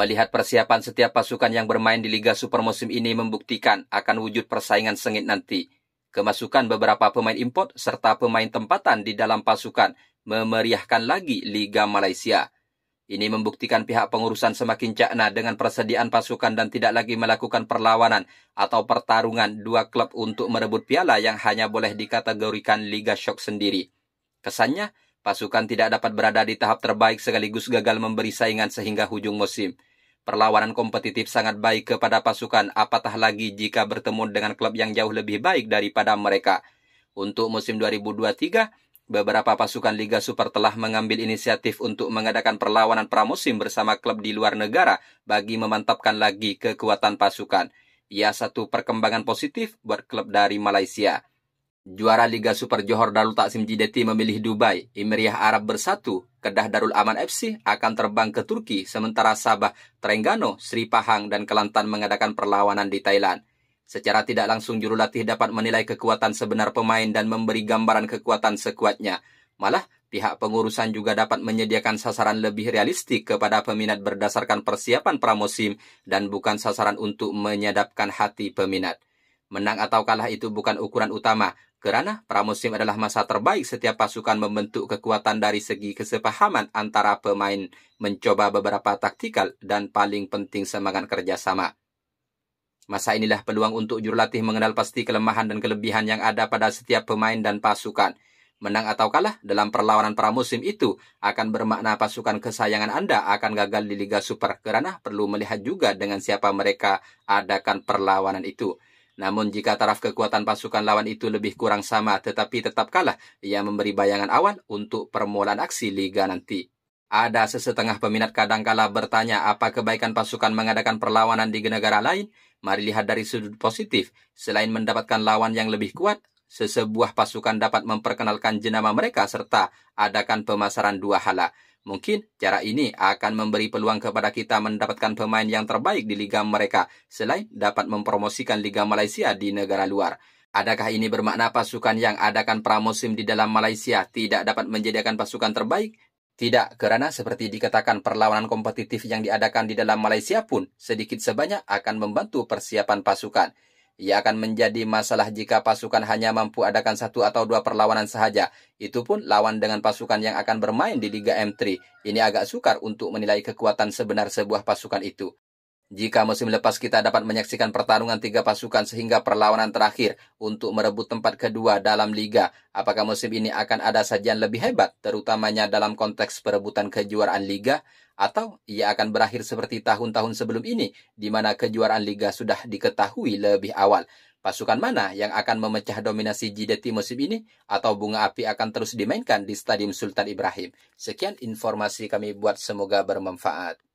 Melihat persiapan setiap pasukan yang bermain di Liga Super musim ini membuktikan akan wujud persaingan sengit nanti. Kemasukan beberapa pemain import serta pemain tempatan di dalam pasukan memeriahkan lagi Liga Malaysia. Ini membuktikan pihak pengurusan semakin cakna dengan persediaan pasukan dan tidak lagi melakukan perlawanan atau pertarungan dua klub untuk merebut piala yang hanya boleh dikategorikan Liga Shock sendiri. Kesannya, pasukan tidak dapat berada di tahap terbaik sekaligus gagal memberi saingan sehingga hujung musim. Perlawanan kompetitif sangat baik kepada pasukan, apatah lagi jika bertemu dengan klub yang jauh lebih baik daripada mereka. Untuk musim 2023, beberapa pasukan Liga Super telah mengambil inisiatif untuk mengadakan perlawanan pramusim bersama klub di luar negara bagi memantapkan lagi kekuatan pasukan. Ia satu perkembangan positif buat klub dari Malaysia. Juara Liga Super Johor Darul Taksim Jideti memilih Dubai, Imriah Arab Bersatu, Kedah Darul Aman FC akan terbang ke Turki, sementara Sabah, Terengganu, Sri Pahang, dan Kelantan mengadakan perlawanan di Thailand. Secara tidak langsung jurulatih dapat menilai kekuatan sebenar pemain dan memberi gambaran kekuatan sekuatnya. Malah, pihak pengurusan juga dapat menyediakan sasaran lebih realistik kepada peminat berdasarkan persiapan pramusim dan bukan sasaran untuk menyadapkan hati peminat. Menang atau kalah itu bukan ukuran utama, kerana pramusim adalah masa terbaik setiap pasukan membentuk kekuatan dari segi kesepahaman antara pemain mencoba beberapa taktikal dan paling penting semangat kerjasama. Masa inilah peluang untuk jurulatih mengenal pasti kelemahan dan kelebihan yang ada pada setiap pemain dan pasukan. Menang atau kalah dalam perlawanan pramusim itu akan bermakna pasukan kesayangan Anda akan gagal di Liga Super kerana perlu melihat juga dengan siapa mereka adakan perlawanan itu. Namun jika taraf kekuatan pasukan lawan itu lebih kurang sama tetapi tetap kalah, ia memberi bayangan awan untuk permulaan aksi liga nanti. Ada sesetengah peminat kadangkala bertanya apa kebaikan pasukan mengadakan perlawanan di negara lain. Mari lihat dari sudut positif. Selain mendapatkan lawan yang lebih kuat, sesebuah pasukan dapat memperkenalkan jenama mereka serta adakan pemasaran dua halak. Mungkin cara ini akan memberi peluang kepada kita mendapatkan pemain yang terbaik di liga mereka, selain dapat mempromosikan liga Malaysia di negara luar. Adakah ini bermakna pasukan yang adakan pramusim di dalam Malaysia tidak dapat menjadikan pasukan terbaik? Tidak, kerana seperti dikatakan perlawanan kompetitif yang diadakan di dalam Malaysia pun sedikit sebanyak akan membantu persiapan pasukan. Ia akan menjadi masalah jika pasukan hanya mampu adakan satu atau dua perlawanan sahaja. Itu pun lawan dengan pasukan yang akan bermain di Liga M3. Ini agak sukar untuk menilai kekuatan sebenar sebuah pasukan itu. Jika musim lepas kita dapat menyaksikan pertarungan tiga pasukan sehingga perlawanan terakhir untuk merebut tempat kedua dalam liga, apakah musim ini akan ada sajian lebih hebat, terutamanya dalam konteks perebutan kejuaraan liga, atau ia akan berakhir seperti tahun-tahun sebelum ini, di mana kejuaraan liga sudah diketahui lebih awal? Pasukan mana yang akan memecah dominasi JDT musim ini, atau bunga api akan terus dimainkan di Stadium Sultan Ibrahim? Sekian informasi kami buat, semoga bermanfaat.